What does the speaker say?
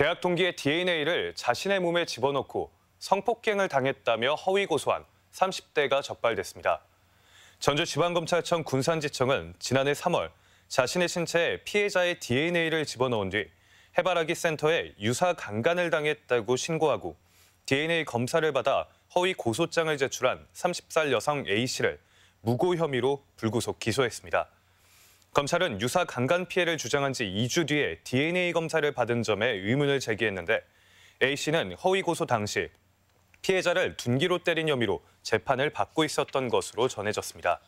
대학 동기의 DNA를 자신의 몸에 집어넣고 성폭행을 당했다며 허위 고소한 30대가 적발됐습니다. 전주지방검찰청 군산지청은 지난해 3월 자신의 신체에 피해자의 DNA를 집어넣은 뒤 해바라기 센터에 유사 강간을 당했다고 신고하고 DNA 검사를 받아 허위 고소장을 제출한 30살 여성 A씨를 무고 혐의로 불구속 기소했습니다. 검찰은 유사 강간 피해를 주장한 지 2주 뒤에 DNA 검사를 받은 점에 의문을 제기했는데 A 씨는 허위 고소 당시 피해자를 둔기로 때린 혐의로 재판을 받고 있었던 것으로 전해졌습니다.